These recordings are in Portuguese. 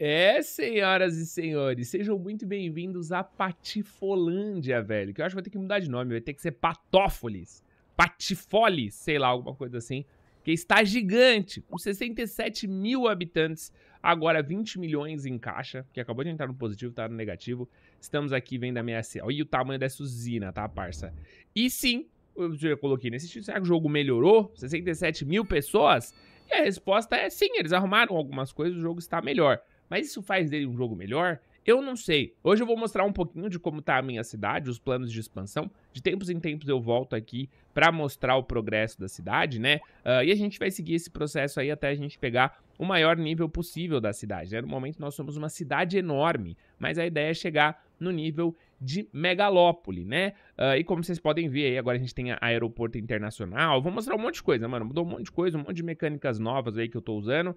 É, senhoras e senhores, sejam muito bem-vindos à Patifolândia, velho. Que eu acho que vai ter que mudar de nome, vai ter que ser Patófolis, Patifolis, sei lá, alguma coisa assim. Que está gigante, com 67 mil habitantes, agora 20 milhões em caixa, que acabou de entrar no positivo, tá no negativo. Estamos aqui vendo a minha... Olha o tamanho dessa usina, tá, parça? E sim, eu já coloquei nesse título, será que o jogo melhorou? 67 mil pessoas? E a resposta é sim, eles arrumaram algumas coisas, o jogo está melhor. Mas isso faz dele um jogo melhor? Eu não sei. Hoje eu vou mostrar um pouquinho de como tá a minha cidade, os planos de expansão. De tempos em tempos eu volto aqui para mostrar o progresso da cidade, né? Uh, e a gente vai seguir esse processo aí até a gente pegar o maior nível possível da cidade, né? No momento nós somos uma cidade enorme, mas a ideia é chegar no nível de megalópole, né? Uh, e como vocês podem ver aí, agora a gente tem a aeroporto internacional. Vou mostrar um monte de coisa, mano. Mudou um monte de coisa, um monte de mecânicas novas aí que eu tô usando. Uh,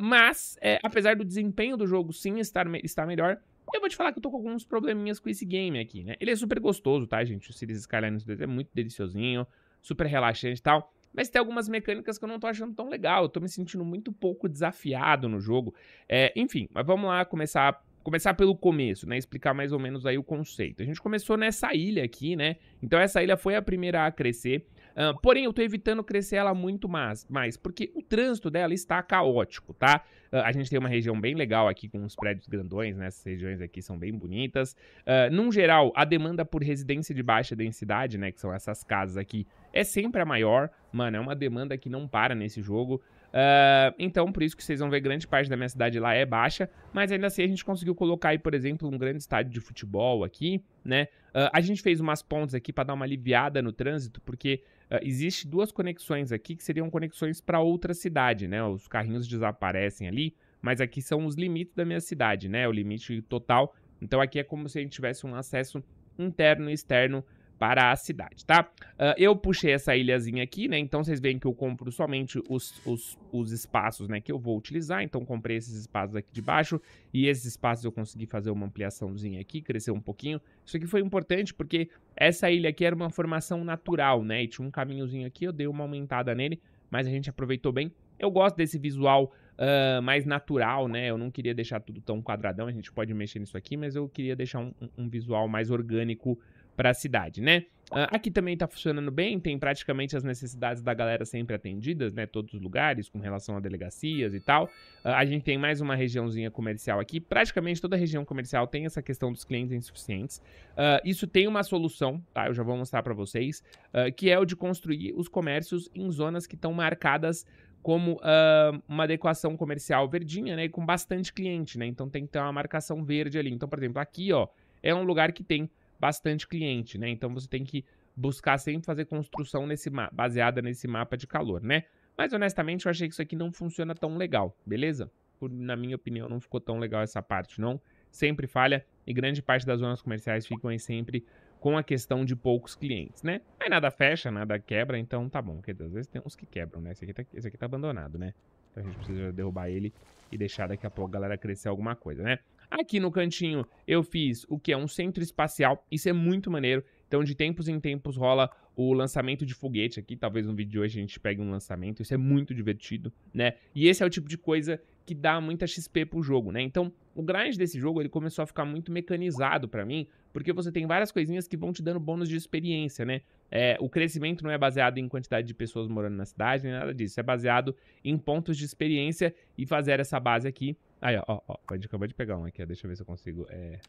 mas, é, apesar do desempenho do jogo sim estar, me estar melhor, eu vou te falar que eu tô com alguns probleminhas com esse game aqui, né? Ele é super gostoso, tá, gente? O Series Skylines 2 é muito deliciosinho, super relaxante e tal. Mas tem algumas mecânicas que eu não tô achando tão legal. Eu tô me sentindo muito pouco desafiado no jogo. É, enfim, mas vamos lá começar começar pelo começo, né? Explicar mais ou menos aí o conceito. A gente começou nessa ilha aqui, né? Então essa ilha foi a primeira a crescer. Uh, porém, eu estou evitando crescer ela muito mais, mais, porque o trânsito dela está caótico, tá? Uh, a gente tem uma região bem legal aqui com uns prédios grandões, né? Essas regiões aqui são bem bonitas. Uh, num geral, a demanda por residência de baixa densidade, né? Que são essas casas aqui, é sempre a maior. Mano, é uma demanda que não para nesse jogo. Uh, então, por isso que vocês vão ver grande parte da minha cidade lá é baixa, mas ainda assim a gente conseguiu colocar aí, por exemplo, um grande estádio de futebol aqui, né? Uh, a gente fez umas pontes aqui para dar uma aliviada no trânsito, porque uh, existe duas conexões aqui que seriam conexões para outra cidade, né? Os carrinhos desaparecem ali, mas aqui são os limites da minha cidade, né? O limite total. Então aqui é como se a gente tivesse um acesso interno e externo para a cidade, tá? Uh, eu puxei essa ilhazinha aqui, né? Então vocês veem que eu compro somente os, os, os espaços, né? Que eu vou utilizar. Então comprei esses espaços aqui de baixo. E esses espaços eu consegui fazer uma ampliaçãozinha aqui, crescer um pouquinho. Isso aqui foi importante porque essa ilha aqui era uma formação natural, né? E tinha um caminhozinho aqui, eu dei uma aumentada nele. Mas a gente aproveitou bem. Eu gosto desse visual uh, mais natural, né? Eu não queria deixar tudo tão quadradão, a gente pode mexer nisso aqui, mas eu queria deixar um, um visual mais orgânico para a cidade, né? Ah, aqui também está funcionando bem, tem praticamente as necessidades da galera sempre atendidas, né? Todos os lugares, com relação a delegacias e tal. Ah, a gente tem mais uma regiãozinha comercial aqui. Praticamente toda região comercial tem essa questão dos clientes insuficientes. Uh, isso tem uma solução, tá? Eu já vou mostrar para vocês, uh, que é o de construir os comércios em zonas que estão marcadas como uh, uma adequação comercial verdinha, né? E com bastante cliente, né? Então tem que ter uma marcação verde ali. Então, por exemplo, aqui, ó, é um lugar que tem bastante cliente, né? Então você tem que buscar sempre fazer construção nesse baseada nesse mapa de calor, né? Mas honestamente eu achei que isso aqui não funciona tão legal, beleza? Por, na minha opinião não ficou tão legal essa parte, não. Sempre falha e grande parte das zonas comerciais ficam aí sempre com a questão de poucos clientes, né? Aí nada fecha, nada quebra, então tá bom. Porque às vezes tem uns que quebram, né? Esse aqui tá, esse aqui tá abandonado, né? Então a gente precisa derrubar ele e deixar daqui a pouco a galera crescer alguma coisa, né? Aqui no cantinho eu fiz o que é um centro espacial, isso é muito maneiro. Então, de tempos em tempos rola o lançamento de foguete aqui. Talvez no vídeo de hoje a gente pegue um lançamento. Isso é muito divertido, né? E esse é o tipo de coisa que dá muita XP pro jogo, né? Então, o grind desse jogo, ele começou a ficar muito mecanizado para mim, porque você tem várias coisinhas que vão te dando bônus de experiência, né? É, o crescimento não é baseado em quantidade de pessoas morando na cidade, nem nada disso. É baseado em pontos de experiência e fazer essa base aqui Aí, ó, ó, A gente acabou de pegar um aqui, ó. Deixa eu ver se eu consigo é,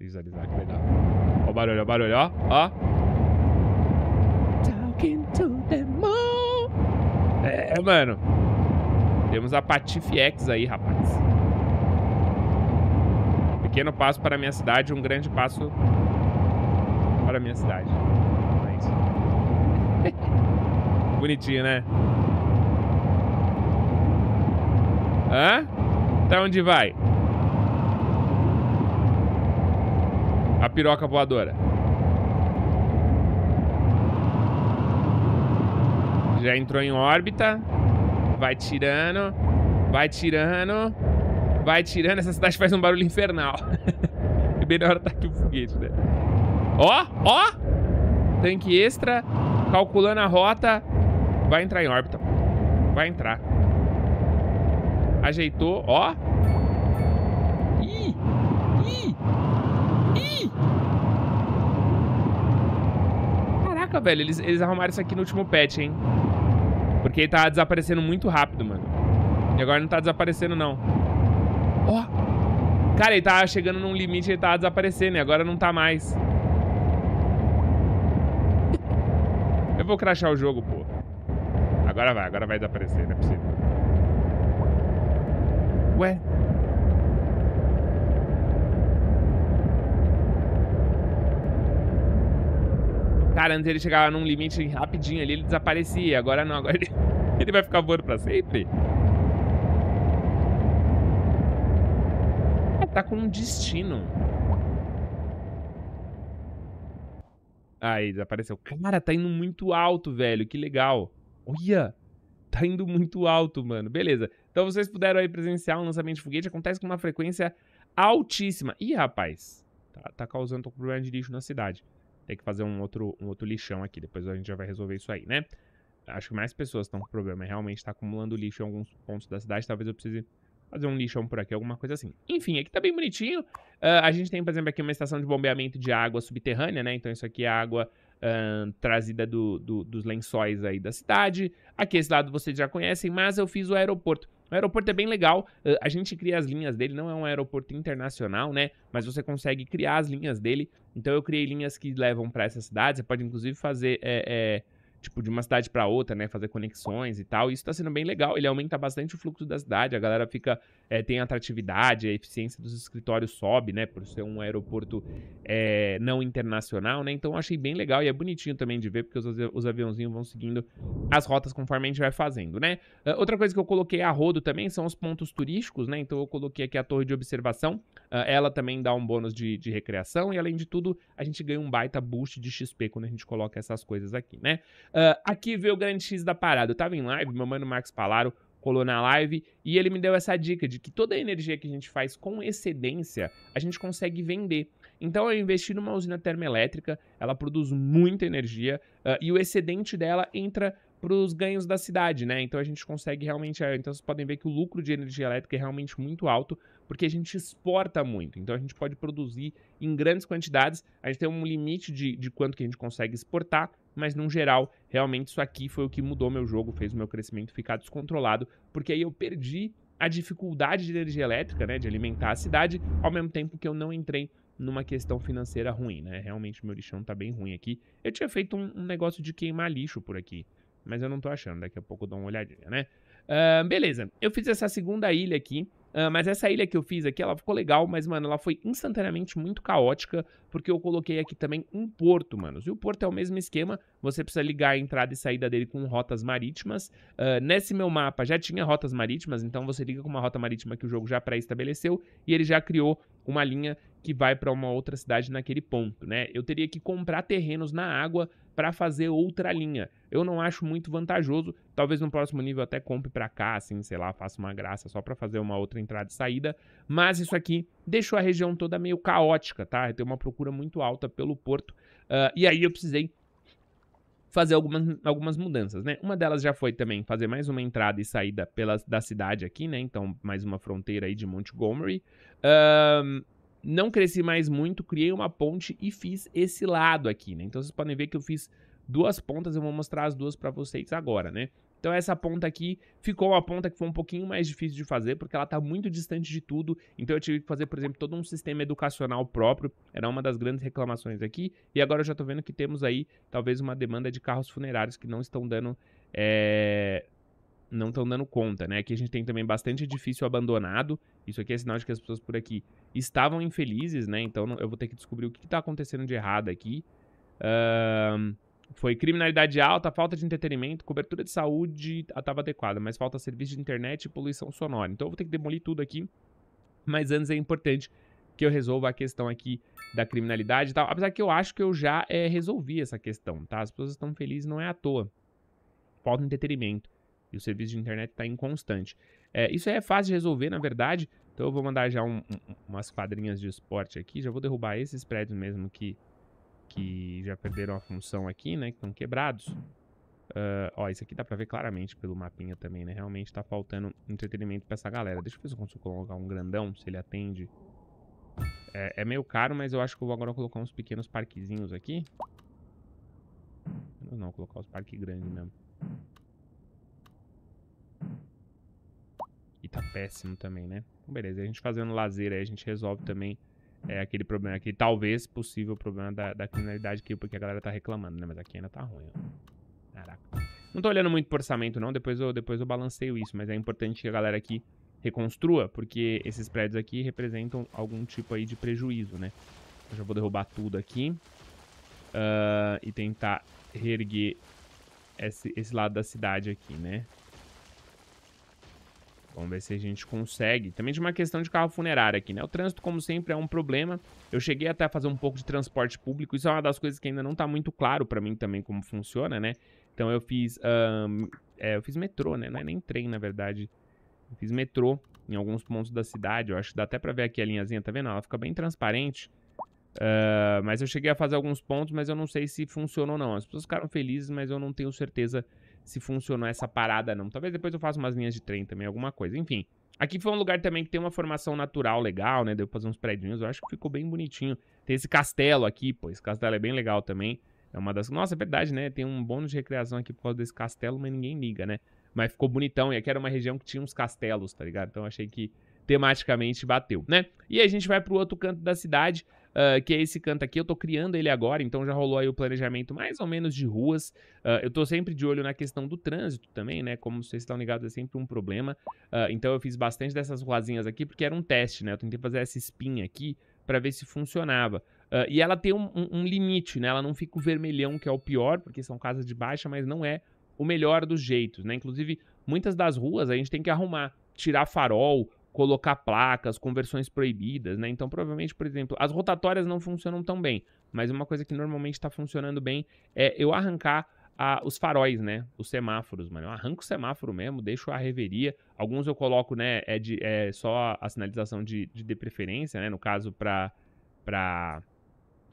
visualizar que legal. Ó o barulho, ó o barulho, ó. Ó. Talking to the moon. É, é, mano. Temos a Patife X aí, rapaz. Pequeno passo para minha cidade, um grande passo para minha cidade. É isso. Bonitinho, né? Hã? Até onde vai? A piroca voadora. Já entrou em órbita. Vai tirando. Vai tirando. Vai tirando. Essa cidade faz um barulho infernal. e melhor na tá aqui o foguete, né? Ó, ó! Tanque extra. Calculando a rota. Vai entrar em órbita. Vai entrar. Ajeitou, ó. Ih! Ih! Ih! Caraca, velho, eles, eles arrumaram isso aqui no último patch, hein? Porque ele tá desaparecendo muito rápido, mano. E agora não tá desaparecendo, não. Ó! Cara, ele tava tá chegando num limite, ele tava tá desaparecendo, e agora não tá mais. Eu vou crachar o jogo, pô. Agora vai, agora vai desaparecer, não é possível. Ué? Cara, antes ele chegava num limite rapidinho ali, ele desaparecia. Agora não, agora ele, ele vai ficar voando pra sempre. É, tá com um destino. Aí, desapareceu. Cara, tá indo muito alto, velho. Que legal. Olha! Tá indo muito alto, mano. Beleza. Então vocês puderam aí presenciar um lançamento de foguete, acontece com uma frequência altíssima. Ih, rapaz, tá, tá causando um problema de lixo na cidade. Tem que fazer um outro, um outro lixão aqui, depois a gente já vai resolver isso aí, né? Acho que mais pessoas estão com problema, realmente tá acumulando lixo em alguns pontos da cidade, talvez eu precise fazer um lixão por aqui, alguma coisa assim. Enfim, aqui tá bem bonitinho. Uh, a gente tem, por exemplo, aqui uma estação de bombeamento de água subterrânea, né? Então isso aqui é água uh, trazida do, do, dos lençóis aí da cidade. Aqui esse lado vocês já conhecem, mas eu fiz o aeroporto. O aeroporto é bem legal, a gente cria as linhas dele, não é um aeroporto internacional, né? Mas você consegue criar as linhas dele. Então eu criei linhas que levam para essa cidade, você pode inclusive fazer é, é, tipo, de uma cidade para outra, né? Fazer conexões e tal. Isso tá sendo bem legal. Ele aumenta bastante o fluxo da cidade. A galera fica. É, tem atratividade, a eficiência dos escritórios sobe, né? Por ser um aeroporto é, não internacional, né? Então achei bem legal e é bonitinho também de ver, porque os, os aviãozinhos vão seguindo as rotas conforme a gente vai fazendo, né? Ah, outra coisa que eu coloquei a rodo também são os pontos turísticos, né? Então eu coloquei aqui a torre de observação. Ah, ela também dá um bônus de, de, recreação e, além de tudo, a gente ganha um baita boost de XP quando a gente coloca essas coisas aqui, né? Uh, aqui veio o grande X da parada. Eu tava em live, meu mano Max Palaro colou na live e ele me deu essa dica de que toda a energia que a gente faz com excedência, a gente consegue vender. Então eu investi numa usina termoelétrica, ela produz muita energia uh, e o excedente dela entra para os ganhos da cidade, né? Então a gente consegue realmente. Então vocês podem ver que o lucro de energia elétrica é realmente muito alto, porque a gente exporta muito. Então a gente pode produzir em grandes quantidades, a gente tem um limite de, de quanto que a gente consegue exportar, mas no geral, realmente isso aqui foi o que mudou meu jogo, fez o meu crescimento ficar descontrolado, porque aí eu perdi a dificuldade de energia elétrica, né, de alimentar a cidade, ao mesmo tempo que eu não entrei numa questão financeira ruim, né? Realmente meu lixão tá bem ruim aqui. Eu tinha feito um, um negócio de queimar lixo por aqui, mas eu não tô achando, daqui a pouco eu dou uma olhadinha, né? Uh, beleza, eu fiz essa segunda ilha aqui, mas essa ilha que eu fiz aqui, ela ficou legal, mas, mano, ela foi instantaneamente muito caótica, porque eu coloquei aqui também um porto, mano. E o porto é o mesmo esquema, você precisa ligar a entrada e saída dele com rotas marítimas. Uh, nesse meu mapa já tinha rotas marítimas, então você liga com uma rota marítima que o jogo já pré-estabeleceu, e ele já criou uma linha que vai para uma outra cidade naquele ponto, né? Eu teria que comprar terrenos na água para fazer outra linha. Eu não acho muito vantajoso. Talvez no próximo nível até compre para cá, assim, sei lá, faça uma graça só para fazer uma outra entrada e saída. Mas isso aqui deixou a região toda meio caótica, tá? Tem uma procura muito alta pelo porto. Uh, e aí eu precisei fazer algumas, algumas mudanças, né? Uma delas já foi também fazer mais uma entrada e saída pela, da cidade aqui, né? Então, mais uma fronteira aí de Montgomery. Uh, não cresci mais muito, criei uma ponte e fiz esse lado aqui, né? Então vocês podem ver que eu fiz duas pontas, eu vou mostrar as duas para vocês agora, né? Então essa ponta aqui ficou uma ponta que foi um pouquinho mais difícil de fazer, porque ela está muito distante de tudo, então eu tive que fazer, por exemplo, todo um sistema educacional próprio, era uma das grandes reclamações aqui, e agora eu já estou vendo que temos aí, talvez, uma demanda de carros funerários que não estão dando é, não estão dando conta, né? Aqui a gente tem também bastante edifício abandonado. Isso aqui é sinal de que as pessoas por aqui estavam infelizes, né? Então eu vou ter que descobrir o que está acontecendo de errado aqui. Uh, foi criminalidade alta, falta de entretenimento, cobertura de saúde estava adequada, mas falta serviço de internet e poluição sonora. Então eu vou ter que demolir tudo aqui. Mas antes é importante que eu resolva a questão aqui da criminalidade e tal. Apesar que eu acho que eu já é, resolvi essa questão, tá? As pessoas estão felizes, não é à toa. Falta entretenimento o serviço de internet está inconstante. É, isso é fácil de resolver, na verdade. Então eu vou mandar já um, um, umas quadrinhas de esporte aqui. Já vou derrubar esses prédios mesmo que, que já perderam a função aqui, né? Que estão quebrados. Uh, ó, isso aqui dá pra ver claramente pelo mapinha também, né? Realmente tá faltando entretenimento pra essa galera. Deixa eu ver se eu consigo colocar um grandão, se ele atende. É, é meio caro, mas eu acho que eu vou agora colocar uns pequenos parquezinhos aqui. Não, não, colocar os parques grandes mesmo. tá péssimo também, né? Então, beleza, a gente fazendo lazer aí, a gente resolve também é, aquele problema aqui. Talvez possível problema da, da criminalidade aqui, porque a galera tá reclamando, né? Mas aqui ainda tá ruim, ó. Caraca. Não tô olhando muito pro orçamento, não. Depois eu, depois eu balanceio isso, mas é importante que a galera aqui reconstrua, porque esses prédios aqui representam algum tipo aí de prejuízo, né? Eu já vou derrubar tudo aqui. Uh, e tentar reerguer esse, esse lado da cidade aqui, né? Vamos ver se a gente consegue. Também de uma questão de carro funerário aqui, né? O trânsito, como sempre, é um problema. Eu cheguei até a fazer um pouco de transporte público. Isso é uma das coisas que ainda não tá muito claro pra mim também como funciona, né? Então eu fiz... Um, é, eu fiz metrô, né? Não é nem trem, na verdade. Eu fiz metrô em alguns pontos da cidade. Eu acho que dá até pra ver aqui a linhazinha, tá vendo? Ela fica bem transparente. Uh, mas eu cheguei a fazer alguns pontos, mas eu não sei se funcionou ou não. As pessoas ficaram felizes, mas eu não tenho certeza se funcionou essa parada não. Talvez depois eu faça umas linhas de trem também, alguma coisa. Enfim, aqui foi um lugar também que tem uma formação natural legal, né? Deu pra fazer uns prédios. Eu acho que ficou bem bonitinho. Tem esse castelo aqui, pô. Esse castelo é bem legal também. É uma das... Nossa, é verdade, né? Tem um bônus de recreação aqui por causa desse castelo, mas ninguém liga, né? Mas ficou bonitão. E aqui era uma região que tinha uns castelos, tá ligado? Então achei que tematicamente bateu, né? E a gente vai pro outro canto da cidade uh, que é esse canto aqui. Eu tô criando ele agora, então já rolou aí o planejamento mais ou menos de ruas. Uh, eu tô sempre de olho na questão do trânsito também, né? Como vocês estão ligados, é sempre um problema. Uh, então eu fiz bastante dessas ruazinhas aqui, porque era um teste, né? Eu tentei fazer essa espinha aqui para ver se funcionava. e ela tem um, um, um limite, né? Ela não fica o vermelhão, que é o pior, porque são casas de baixa, mas não é o melhor dos jeitos, né? Inclusive, muitas das ruas a gente tem que arrumar, tirar farol, colocar placas, conversões proibidas, né? Então, provavelmente, por exemplo, as rotatórias não funcionam tão bem, mas uma coisa que normalmente está funcionando bem é eu arrancar a, os faróis, né? Os semáforos, mano. Eu arranco o semáforo mesmo, deixo a reveria. Alguns eu coloco, né? É, de, é só a sinalização de, de, de preferência, né? No caso, para. Pra...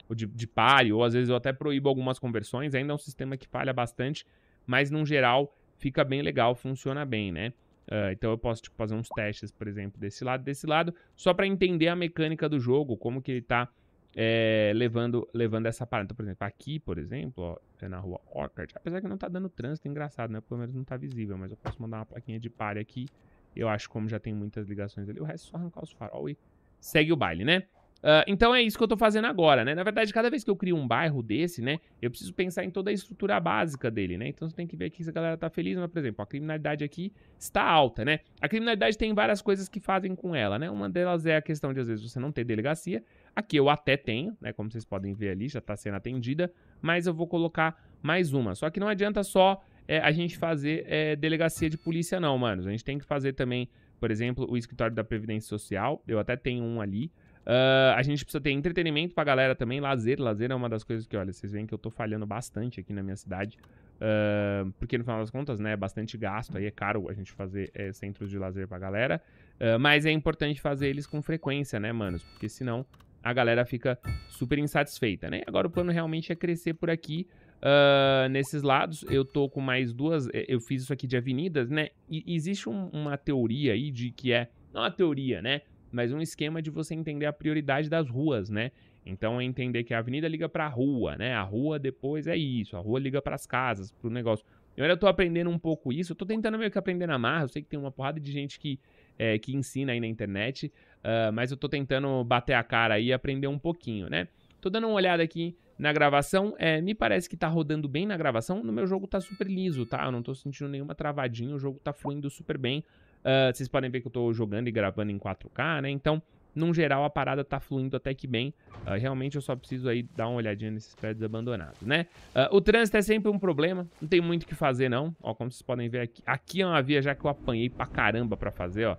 Ou de, de pare, ou às vezes eu até proíbo algumas conversões, ainda é um sistema que falha bastante, mas no geral fica bem legal, funciona bem, né? Uh, então eu posso tipo, fazer uns testes, por exemplo, desse lado, desse lado, só para entender a mecânica do jogo, como que ele está é, eh, levando, levando essa parada. Então, por exemplo, aqui, por exemplo, ó, é na rua Orchard, apesar que não está dando trânsito, é engraçado, né? Pelo menos não está visível, mas eu posso mandar uma plaquinha de pare aqui. Eu acho como já tem muitas ligações ali, o resto é só arrancar os farol e segue o baile, né? Uh, então é isso que eu tô fazendo agora, né? Na verdade, cada vez que eu crio um bairro desse, né, eu preciso pensar em toda a estrutura básica dele, né? Então você tem que ver aqui se a galera tá feliz, mas, por exemplo, a criminalidade aqui está alta, né? A criminalidade tem várias coisas que fazem com ela, né? Uma delas é a questão de, às vezes, você não ter delegacia. Aqui eu até tenho, né? Como vocês podem ver ali, já tá sendo atendida, mas eu vou colocar mais uma. Só que não adianta só é, a gente fazer é, delegacia de polícia, não, mano. A gente tem que fazer também, por exemplo, o escritório da Previdência Social. Eu até tenho um ali. Uh, a gente precisa ter entretenimento pra galera também, lazer. Lazer é uma das coisas que, olha, vocês veem que eu tô falhando bastante aqui na minha cidade. Uh, porque no final das contas, né, é bastante gasto, aí é caro a gente fazer é, centros de lazer pra galera. Uh, mas é importante fazer eles com frequência, né, manos? Porque senão a galera fica super insatisfeita, né? Agora o plano realmente é crescer por aqui. Uh, nesses lados, eu tô com mais duas. Eh, eu fiz isso aqui de avenidas, né? E existe um, uma teoria aí de que é. Não é uma teoria, né? mas um esquema de você entender a prioridade das ruas, né? Então é entender que a avenida liga para a rua, né? A rua depois é isso, a rua liga para as casas, para o negócio. E olha, eu tô aprendendo um pouco isso, eu tô tentando meio que aprender na marra, eu sei que tem uma porrada de gente que, é, que ensina aí na internet, uh, mas eu tô tentando bater a cara e aprender um pouquinho, né? Tô dando uma olhada aqui na gravação, é, me parece que tá rodando bem na gravação, no meu jogo tá super liso, tá? Eu não tô sentindo nenhuma travadinha, o jogo tá fluindo super bem, Uh, vocês podem ver que eu tô jogando e gravando em 4K, né? Então, num geral, a parada tá fluindo até que bem. Uh, realmente, eu só preciso aí dar uma olhadinha nesses prédios abandonados, né? Uh, o trânsito é sempre um problema. Não tem muito o que fazer, não. Ó, como vocês podem ver aqui. Aqui é uma via já que eu apanhei pra caramba pra fazer, ó.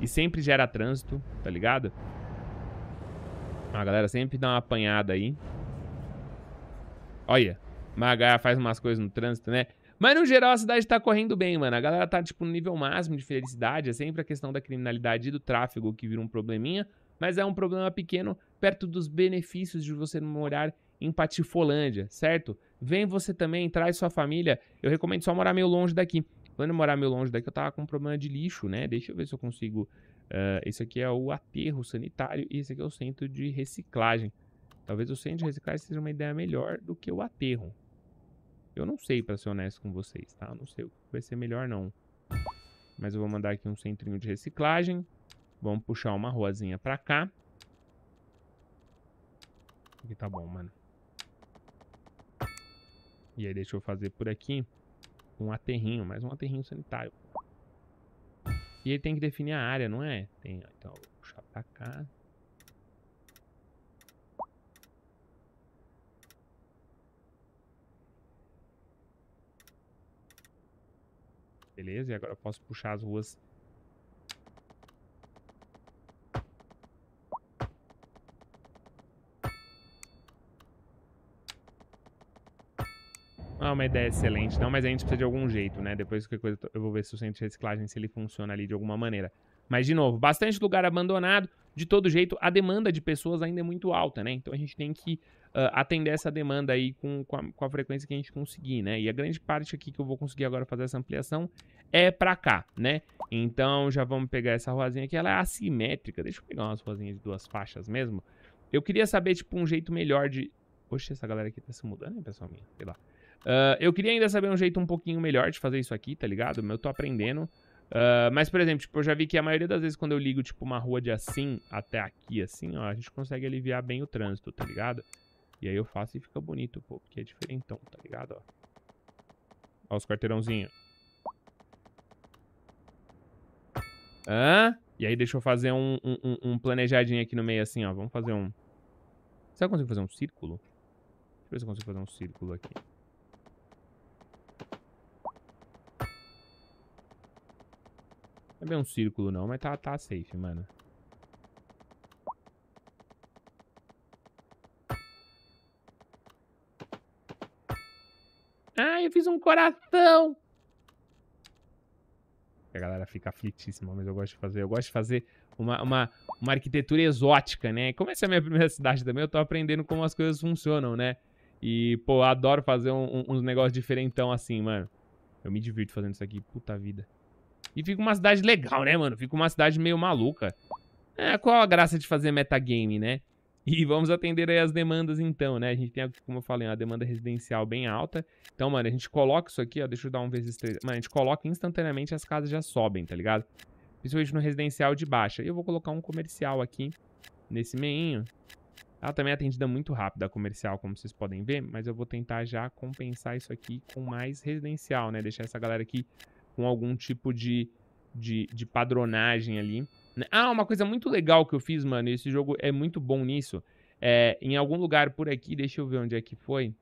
E sempre gera trânsito, tá ligado? A galera sempre dá uma apanhada aí. Olha, mas a faz umas coisas no trânsito, né? Mas no geral a cidade tá correndo bem, mano. A galera tá, tipo, no nível máximo de felicidade. É sempre a questão da criminalidade e do tráfego que vira um probleminha. Mas é um problema pequeno perto dos benefícios de você morar em Patifolândia, certo? Vem você também, traz sua família. Eu recomendo só morar meio longe daqui. Quando eu morar meio longe daqui, eu tava com um problema de lixo, né? Deixa eu ver se eu consigo. Uh, esse aqui é o aterro sanitário e esse aqui é o centro de reciclagem. Talvez o centro de reciclagem seja uma ideia melhor do que o aterro. Eu não sei, para ser honesto com vocês, tá? não sei o que vai ser melhor, não. Mas eu vou mandar aqui um centrinho de reciclagem. Vamos puxar uma ruazinha pra cá. Aqui tá bom, mano. E aí deixa eu fazer por aqui um aterrinho, mais um aterrinho sanitário. E ele tem que definir a área, não é? Tem, então, vou puxar pra cá. Beleza, e agora eu posso puxar as ruas Não é uma ideia excelente, não, mas a gente precisa de algum jeito, né? Depois que coisa eu vou ver se o centro de reciclagem se ele funciona ali de alguma maneira. Mas de novo, bastante lugar abandonado de todo jeito, a demanda de pessoas ainda é muito alta, né? Então a gente tem que uh, atender essa demanda aí com, com a, com, a, frequência que a gente conseguir, né? E a grande parte aqui que eu vou conseguir agora fazer essa ampliação é pra cá, né? Então já vamos pegar essa ruazinha aqui, ela é assimétrica. Deixa eu pegar umas ruazinhas de duas faixas mesmo. Eu queria saber, tipo, um jeito melhor de... Poxa, essa galera aqui tá se mudando, hein, pessoal minha? Sei lá. Uh, eu queria ainda saber um jeito um pouquinho melhor de fazer isso aqui, tá ligado? Eu tô aprendendo. Ah, mas, por exemplo, tipo, eu já vi que a maioria das vezes quando eu ligo, tipo, uma rua de assim até aqui, assim, ó, a gente consegue aliviar bem o trânsito, tá ligado? E aí eu faço e fica bonito, pô, porque é diferentão, tá ligado, ó. Ó os quarteirãozinhos. Hã? E aí deixa eu fazer um, um, um, planejadinho aqui no meio, assim, ó. Vamos fazer um... Será que eu consigo fazer um círculo? Deixa eu ver se eu consigo fazer um círculo aqui. é bem um círculo não, mas tá, tá safe, mano. Ah, eu fiz um coração! A galera fica aflitíssima, mas eu gosto de fazer. Eu gosto de fazer uma, uma, uma arquitetura exótica, né? Como essa é a minha primeira cidade também, eu tô aprendendo como as coisas funcionam, né? E, pô, eu adoro fazer uns um, um, um negócios diferentão assim, mano. Eu me divirto fazendo isso aqui, puta vida. E fica uma cidade legal, né, mano? Fica uma cidade meio maluca. É, qual a graça de fazer metagame, né? E vamos atender aí as demandas então, né? A gente tem, como eu falei, uma demanda residencial bem alta. Então, mano, a gente coloca isso aqui, ó. Deixa eu dar um vezes três. Mano, a gente coloca instantaneamente as casas já sobem, tá ligado? Principalmente no residencial de baixa. E eu vou colocar um comercial aqui nesse meinho. Ela também é atendida muito rápido, a comercial, como vocês podem ver. Mas eu vou tentar já compensar isso aqui com mais residencial, né? Deixar essa galera aqui com algum tipo de, de, de padronagem ali. Né? Ah, uma coisa muito legal que eu fiz, mano, esse jogo é muito bom nisso. É, em algum lugar por aqui, deixa eu ver onde é que foi.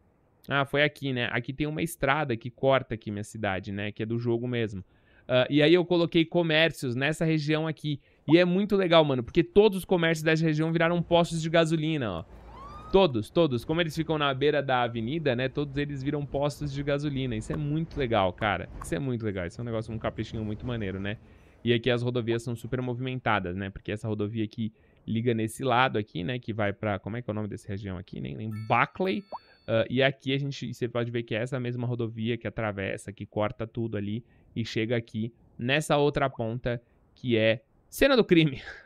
Ah, foi aqui, né? Aqui tem uma estrada que corta aqui minha cidade, né? Que é do jogo mesmo. Uh, e aí eu coloquei comércios nessa região aqui. E é muito legal, mano, porque todos os comércios dessa região viraram postos de gasolina, ó. Todos, todos. Como eles ficam na beira da avenida, né? Todos eles viram postos de gasolina. Isso é muito legal, cara. Isso é muito legal. Isso é um negócio, um caprichinho muito maneiro, né? E aqui as rodovias são super movimentadas, né? Porque essa rodovia aqui liga nesse lado aqui, né? Que vai pra... Como é que é o nome dessa região aqui? Nem lembro. Buckley. Uh, ah, e aqui a gente... Você pode ver que é essa mesma rodovia que atravessa, que corta tudo ali e chega aqui nessa outra ponta que é cena do crime.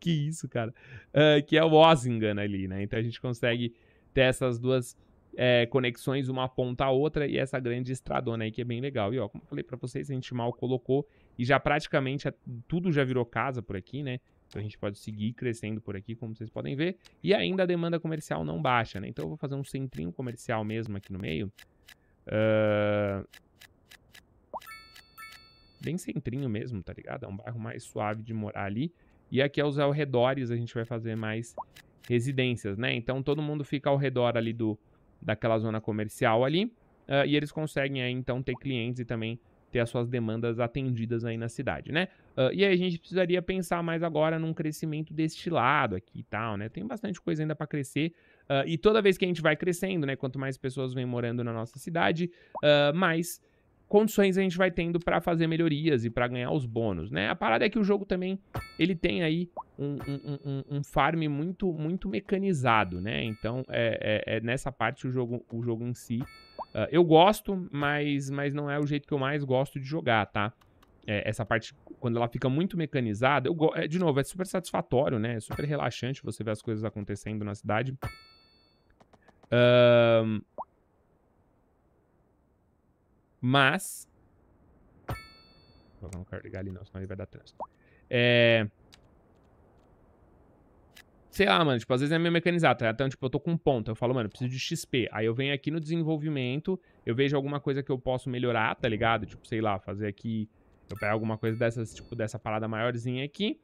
que isso, cara. Uh, que é o Ozingan ali, né? Então a gente consegue ter essas duas é, conexões uma ponta a outra e essa grande estradona aí que é bem legal. E ó, como eu falei para vocês, a gente mal colocou e já praticamente é, tudo já virou casa por aqui, né? Então a gente pode seguir crescendo por aqui, como vocês podem ver. E ainda a demanda comercial não baixa, né? Então eu vou fazer um centrinho comercial mesmo aqui no meio. Uh... Bem centrinho mesmo, tá ligado? É um bairro mais suave de morar ali. E aqui aos é arredores a gente vai fazer mais residências, né? Então todo mundo fica ao redor ali do, daquela zona comercial ali. Uh, e eles conseguem aí então ter clientes e também ter as suas demandas atendidas aí na cidade, né? Uh, e aí a gente precisaria pensar mais agora num crescimento deste lado aqui e tal, né? Tem bastante coisa ainda para crescer. Uh, e toda vez que a gente vai crescendo, né? Quanto mais pessoas vêm morando na nossa cidade, mais condições a gente vai tendo para fazer melhorias e para ganhar os bônus, né? A parada é que o jogo também, ele tem aí um, um, um, um farm muito muito mecanizado, né? Então, é, é, é, nessa parte o jogo, o jogo em si. Uh, eu gosto, mas, mas não é o jeito que eu mais gosto de jogar, tá? É, essa parte, quando ela fica muito mecanizada, eu go... É, de novo, é super satisfatório, né? É super relaxante você ver as coisas acontecendo na cidade. Uh, mas. Eu não quero ligar ali, não, senão ele vai dar trânsito. É. Sei lá, mano, tipo, às vezes é meio mecanizado, tá? Então, tipo, eu tô com um ponto, eu falo, mano, eu preciso de XP. Aí eu venho aqui no desenvolvimento, eu vejo alguma coisa que eu posso melhorar, tá ligado? Tipo, sei lá, fazer aqui. Eu pego alguma coisa dessas, tipo, dessa parada maiorzinha aqui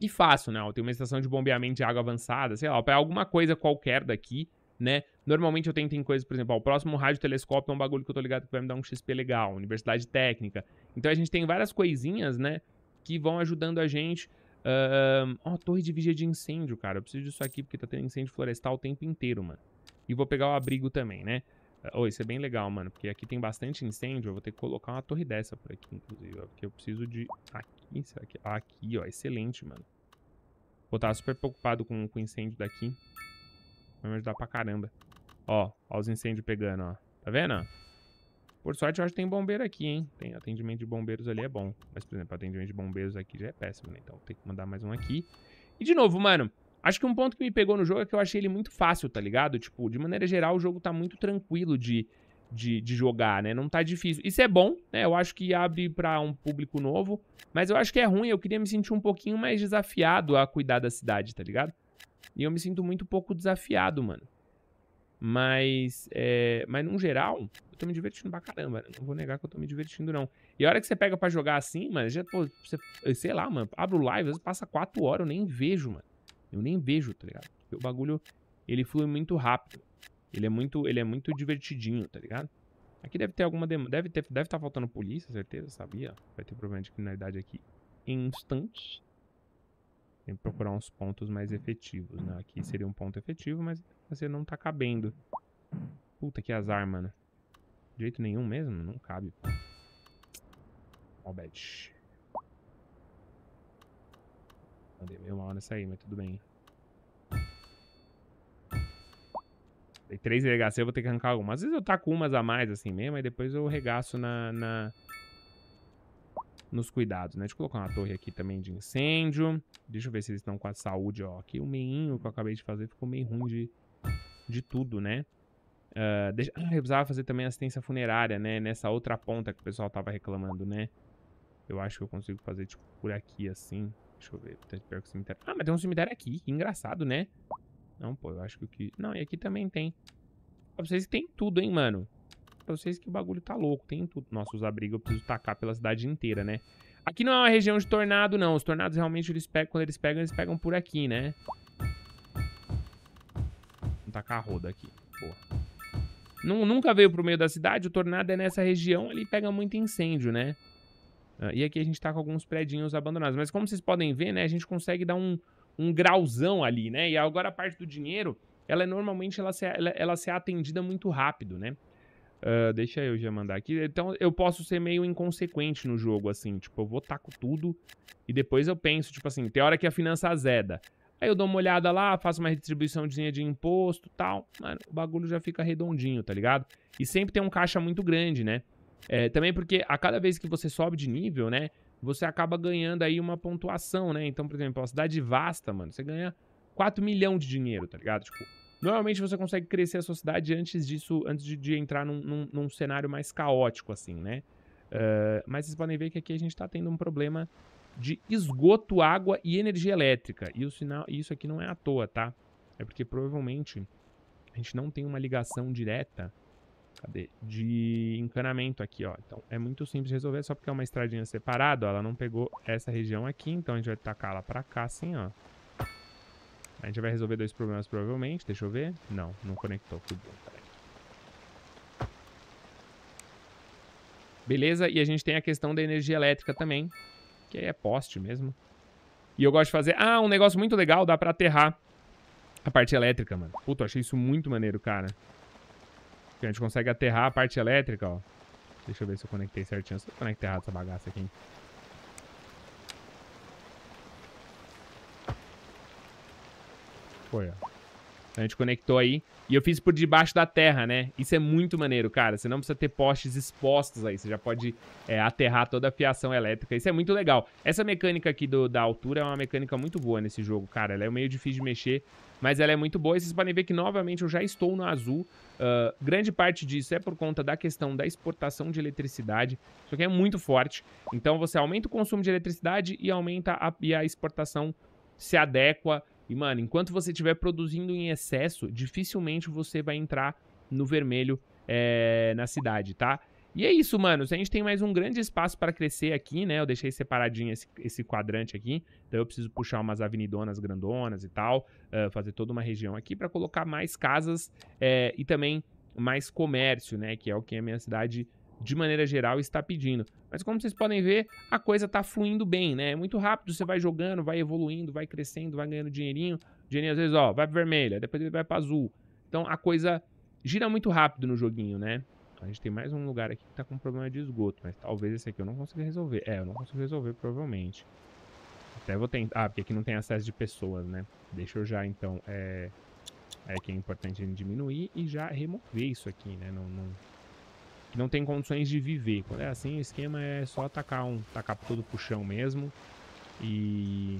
e faço, né? Eu tenho uma estação de bombeamento de água avançada, sei lá, eu pego alguma coisa qualquer daqui né? Normalmente eu tento em coisas, por exemplo, ó, o próximo radiotelescópio é um bagulho que eu tô ligado que vai me dar um XP legal, universidade técnica. Então a gente tem várias coisinhas, né, que vão ajudando a gente. Ó, uh, torre de vigia de incêndio, cara. Eu preciso disso aqui porque tá tendo incêndio florestal o tempo inteiro, mano. E vou pegar o abrigo também, né? Oh, isso é bem legal, mano, porque aqui tem bastante incêndio. Eu vou ter que colocar uma torre dessa por aqui, inclusive, ó, porque eu preciso de... Aqui, será que... Aqui, ó, excelente, mano. Vou estar tá super preocupado com o incêndio daqui. Vai me ajudar pra caramba. Ó, ó os incêndios pegando, ó. Tá vendo? Por sorte, eu acho que tem bombeiro aqui, hein? Tem atendimento de bombeiros ali, é bom. Mas, por exemplo, atendimento de bombeiros aqui já é péssimo, né? Então, tem que mandar mais um aqui. E, de novo, mano, acho que um ponto que me pegou no jogo é que eu achei ele muito fácil, tá ligado? Tipo, de maneira geral, o jogo tá muito tranquilo de, de, de jogar, né? Não tá difícil. Isso é bom, né? Eu acho que abre pra um público novo. Mas eu acho que é ruim. Eu queria me sentir um pouquinho mais desafiado a cuidar da cidade, tá ligado? E eu me sinto muito pouco desafiado, mano. Mas, é, mas no geral, eu tô me divertindo pra caramba, né? Não vou negar que eu tô me divertindo, não. E a hora que você pega pra jogar assim, mano, já, pô, você, eh, sei lá, mano, abro live, às vezes passa quatro horas, eu nem vejo, mano. Eu nem vejo, tá ligado? Porque o bagulho, ele flui muito rápido. Ele é muito, ele é muito divertidinho, tá ligado? Aqui deve ter alguma demanda, deve ter, deve estar tá faltando polícia, certeza, sabia? Vai ter problema de criminalidade aqui em instantes. Tem que procurar uns pontos mais efetivos, né? Aqui seria um ponto efetivo, mas você não tá cabendo. Puta que azar, mano. De jeito nenhum mesmo? Não cabe. Ó, bad. Andei meio mal nessa aí, mas tudo bem. Dei três delegacias, eu vou ter que arrancar algumas. Às vezes eu taco umas a mais assim mesmo, aí depois eu regaço na... na nos cuidados, né? Deixa eu colocar uma torre aqui também de incêndio. Deixa eu ver se eles estão com a saúde, ó. Aqui o meinho que eu acabei de fazer ficou meio ruim de, de tudo, né? Uh, deixa... Ah, eu precisava fazer também assistência funerária, né? Nessa outra ponta que o pessoal tava reclamando, né? Eu acho que eu consigo fazer, tipo, por aqui, assim. Deixa eu ver. Tá pior que cemitério. Ah, mas tem um cemitério aqui. Que engraçado, né? Não, pô, eu acho que... Não, e aqui também tem. Pra vocês que tem tudo, hein, mano pra vocês que o bagulho tá louco, tem tudo. Nossa, os abrigos eu preciso tacar pela cidade inteira, né? Aqui não é uma região de tornado, não. Os tornados realmente, eles pegam, quando eles pegam, eles pegam por aqui, né? Vamos tacar a roda aqui. Boa. Nunca veio pro meio da cidade, o tornado é nessa região, ele pega muito incêndio, né? Ah, e aqui a gente tá com alguns predinhos abandonados. Mas como vocês podem ver, né, a gente consegue dar um, um grauzão ali, né? E agora a parte do dinheiro, ela é normalmente ela se, ela, ela é atendida muito rápido, né? Uh, deixa eu já mandar aqui. Então eu posso ser meio inconsequente no jogo, assim. Tipo, eu vou taco tá tudo e depois eu penso, tipo assim, tem hora que a finança azeda. Aí eu dou uma olhada lá, faço uma redistribuiçãozinha de imposto tal. Mano, o bagulho já fica redondinho, tá ligado? E sempre tem um caixa muito grande, né? É, também porque a cada vez que você sobe de nível, né? Você acaba ganhando aí uma pontuação, né? Então, por exemplo, a cidade vasta, mano, você ganha 4 milhões de dinheiro, tá ligado? Tipo, Normalmente você consegue crescer a sua cidade antes disso, antes de, de entrar num, num, num, cenário mais caótico, assim, né? Uh, mas vocês podem ver que aqui a gente está tendo um problema de esgoto, água e energia elétrica. E o sinal, isso aqui não é à toa, tá? É porque provavelmente a gente não tem uma ligação direta cadê? de encanamento aqui, ó. Então é muito simples resolver, só porque é uma estradinha separada, ó, Ela não pegou essa região aqui, então a gente vai tacar ela pra cá, assim, ó. A gente vai resolver dois problemas provavelmente. Deixa eu ver. Não, não conectou. Tudo Beleza, e a gente tem a questão da energia elétrica também, que é poste mesmo. E eu gosto de fazer... Ah, um negócio muito legal, dá pra aterrar a parte elétrica, mano. Puta, achei isso muito maneiro, cara. Porque a gente consegue aterrar a parte elétrica, ó. Deixa eu ver se eu conectei certinho. Se eu conectei errado essa bagaça aqui. Hein? Foi, ó. a gente conectou aí. E eu fiz por debaixo da terra, né? Isso é muito maneiro, cara. Você não precisa ter postes expostos aí. Você já pode é, aterrar toda a fiação elétrica. Isso é muito legal. Essa mecânica aqui do, da altura é uma mecânica muito boa nesse jogo, cara. Ela é meio difícil de mexer, mas ela é muito boa. E vocês podem ver que, novamente, eu já estou no azul. Uh, grande parte disso é por conta da questão da exportação de eletricidade. Isso aqui é muito forte. Então você aumenta o consumo de eletricidade e aumenta a, e a exportação se adequa e, mano, enquanto você estiver produzindo em excesso, dificilmente você vai entrar no vermelho é, na cidade, tá? E é isso, mano. A gente tem mais um grande espaço para crescer aqui, né? Eu deixei separadinho esse, esse, quadrante aqui. Então eu preciso puxar umas avenidonas grandonas e tal. Uh, fazer toda uma região aqui para colocar mais casas é, e também mais comércio, né? Que é o que a minha cidade de maneira geral, está pedindo. Mas como vocês podem ver, a coisa está fluindo bem, né? É muito rápido, você vai jogando, vai evoluindo, vai crescendo, vai ganhando dinheirinho. O dinheirinho às vezes, ó, vai para vermelha, depois ele vai para azul. Então a coisa gira muito rápido no joguinho, né? A gente tem mais um lugar aqui que tá com problema de esgoto, mas talvez esse aqui eu não consiga resolver. É, eu não consigo resolver, provavelmente. Até vou tentar... Ah, porque aqui não tem acesso de pessoas, né? Deixa eu já, então, é... É que é importante diminuir e já remover isso aqui, né? Não, não, que não tem condições de viver. Quando é assim, o esquema é só atacar um, tacar todo o puxão mesmo. E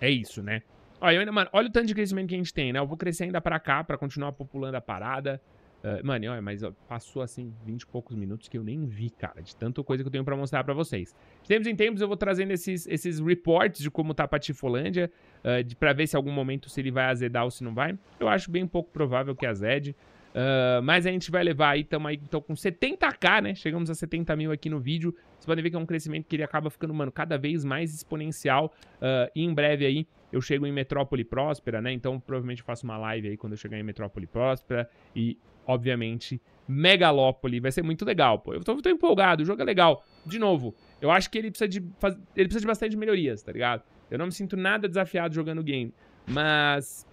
é isso, né? Olha, ainda, mano, olha o tanto de crescimento que a gente tem, né? Eu vou crescer ainda pra cá pra continuar populando a parada. Uh, mano, olha, mas passou assim 20 e poucos minutos que eu nem vi, cara, de tanta coisa que eu tenho para mostrar para vocês. De tempos em tempos eu vou trazendo esses, esses reports de como tá a Patifolândia, uh, ah, para ver se em algum momento se ele vai azedar ou se não vai. Eu acho bem pouco provável que azede, Uh, mas a gente vai levar aí, estamos aí então com 70k, né? Chegamos a 70 mil aqui no vídeo. Vocês podem ver que é um crescimento que ele acaba ficando, mano, cada vez mais exponencial. Uh, e em breve aí eu chego em Metrópole Próspera, né? Então provavelmente eu faço uma live aí quando eu chegar em Metrópole Próspera. E, obviamente, Megalópole. Vai ser muito legal, pô. Eu tô, tô empolgado, o jogo é legal. De novo, eu acho que ele precisa de, faz... ele precisa de bastante melhorias, tá ligado? Eu não me sinto nada desafiado jogando o game. Mas,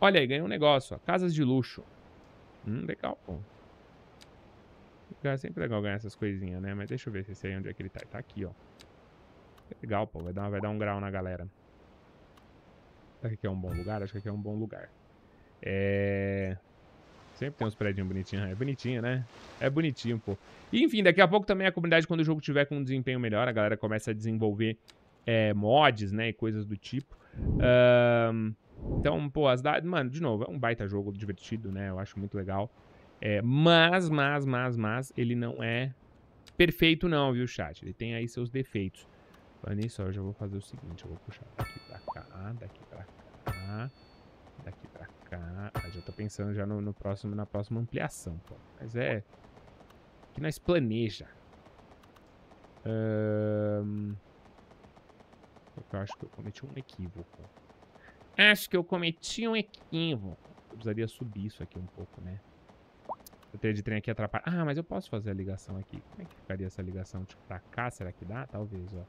olha aí, ganhei um negócio, ó. Casas de luxo. Hum, legal, pô. É sempre legal ganhar essas coisinhas, né? Mas deixa eu ver se esse aí onde é que ele tá. Ele tá aqui, ó. É legal, pô. Vai dar, vai dar um grau na galera. Será que aqui é um bom lugar? Acho que aqui é um bom lugar. É... Sempre tem uns prédios bonitinhos. É bonitinho, né? É bonitinho, pô. E, enfim, daqui a pouco também a comunidade, quando o jogo tiver com um desempenho melhor, a galera começa a desenvolver é, mods, né? E coisas do tipo. Ahn... Um então, pô, as da... mano, de novo, é um baita jogo divertido, né? Eu acho muito legal. É, mas, mas, mas, mas, ele não é perfeito não, viu, chat? Ele tem aí seus defeitos. Falando nisso, eu já vou fazer o seguinte, eu vou puxar daqui pra cá, daqui pra cá, daqui pra cá. Ah, já tô pensando já no, no próximo, na próxima ampliação, pô. Mas é que nós planeja. Eu acho que eu cometi um equívoco. Acho que eu cometi um equívoco. Eu precisaria subir isso aqui um pouco, né? Eu trem de trem aqui atrapalha. Ah, mas eu posso fazer a ligação aqui. Como é que ficaria essa ligação? Tipo, pra cá, será que dá? Talvez, ó.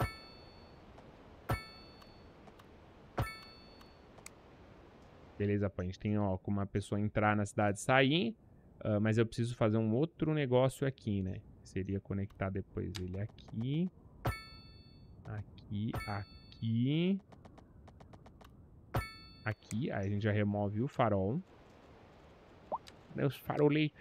Beleza, pô. A gente tem, ó, como uma pessoa entrar na cidade e sair. Uh, mas eu preciso fazer um outro negócio aqui, né? Seria conectar depois ele aqui. Aqui, aqui aqui. Aí a gente já remove o farol. Cadê os faroletes?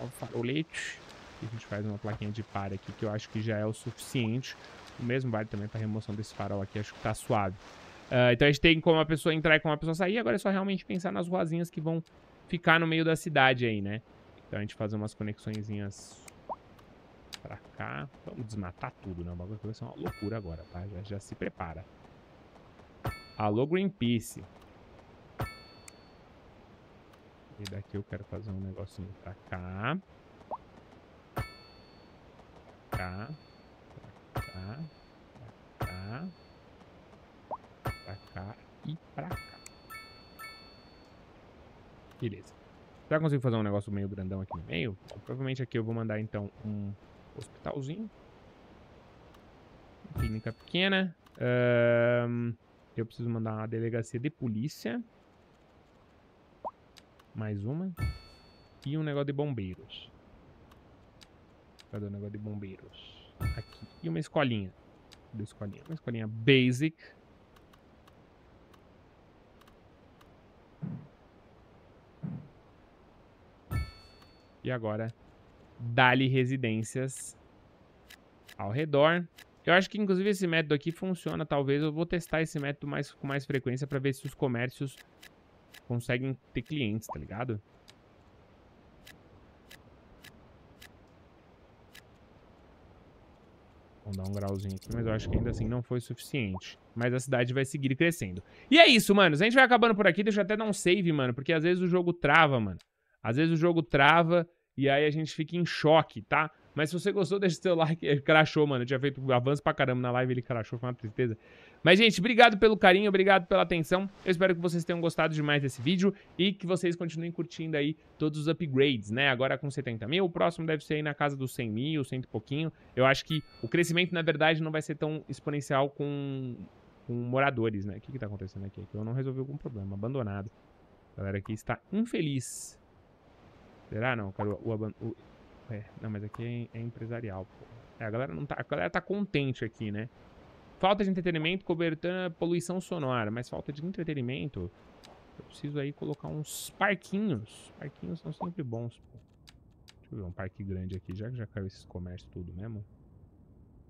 O farolete. E a gente faz uma plaquinha de par aqui, que eu acho que já é o suficiente. O mesmo vale também para remoção desse farol aqui, acho que tá suave. Uh, então a gente tem como a pessoa entrar e como a pessoa sair. Agora é só realmente pensar nas ruazinhas que vão ficar no meio da cidade aí, né? Então a gente fazer umas conexõezinhas pra cá. Vamos desmatar tudo, né? O bagulho vai ser uma loucura agora, tá? Já, já se prepara. Alô, Greenpeace. E daqui eu quero fazer um negocinho pra cá. Pra cá. Pra cá. Pra cá. Pra cá e pra cá. Beleza. Já consigo fazer um negócio meio grandão aqui no meio? provavelmente aqui eu vou mandar, então, um hospitalzinho. Clínica pequena. Um... Eu preciso mandar uma delegacia de polícia. Mais uma. E um negócio de bombeiros. Cadê o negócio de bombeiros? Aqui. E uma escolinha. Cadê escolinha? Uma escolinha basic. E agora, dá-lhe residências ao redor. Eu acho que, inclusive, esse método aqui funciona. Talvez eu vou testar esse método mais, com mais frequência pra ver se os comércios conseguem ter clientes, tá ligado? Vamos dar um grauzinho aqui, mas eu acho que ainda assim não foi suficiente. Mas a cidade vai seguir crescendo. E é isso, mano. A gente vai acabando por aqui. Deixa eu até dar um save, mano. Porque às vezes o jogo trava, mano. Às vezes o jogo trava e aí a gente fica em choque, tá? Mas se você gostou, deixa seu like. Ele crachou, mano. Eu tinha feito avanço pra caramba na live, ele crachou, foi uma tristeza. Mas, gente, obrigado pelo carinho, obrigado pela atenção. Eu espero que vocês tenham gostado demais desse vídeo e que vocês continuem curtindo aí todos os upgrades, né? Agora com 70 mil, o próximo deve ser aí na casa dos 100 mil, 100 e pouquinho. Eu acho que o crescimento, na verdade, não vai ser tão exponencial com, com moradores, né? O que que tá acontecendo aqui? Eu não resolvi algum problema, abandonado. A galera aqui está infeliz. Será? Não, cara, o, o, o é, não, mas aqui é, é empresarial, pô. É, a galera não tá. A galera tá contente aqui, né? Falta de entretenimento cobertando poluição sonora, mas falta de entretenimento. Eu preciso aí colocar uns parquinhos. Parquinhos são sempre bons, pô. Deixa eu ver um parque grande aqui, já que já caiu esses comércios tudo mesmo.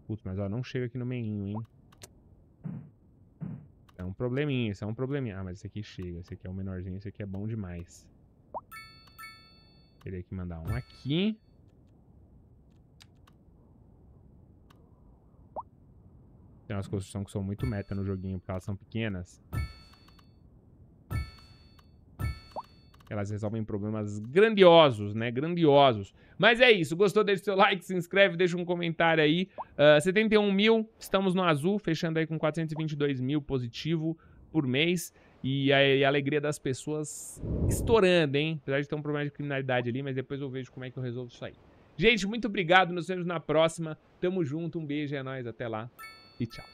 Putz, mas ó, não chega aqui no meinho, hein? É um probleminha, isso é um probleminha. Ah, mas esse aqui chega, esse aqui é o menorzinho, esse aqui é bom demais. Teria que mandar um aqui. Tem umas construções que são muito meta no joguinho, porque elas são pequenas. Elas resolvem problemas grandiosos, né? Grandiosos. Mas é isso. Gostou? Deixa o seu like, se inscreve, deixa um comentário aí. Uh, ah, 71 mil, estamos no azul, fechando aí com 422 mil positivo por mês. E a, e a, alegria das pessoas estourando, hein? Apesar de ter um problema de criminalidade ali, mas depois eu vejo como é que eu resolvo isso aí. Gente, muito obrigado. Nos vemos na próxima. Tamo junto. Um beijo. É nóis. Até lá. 一脚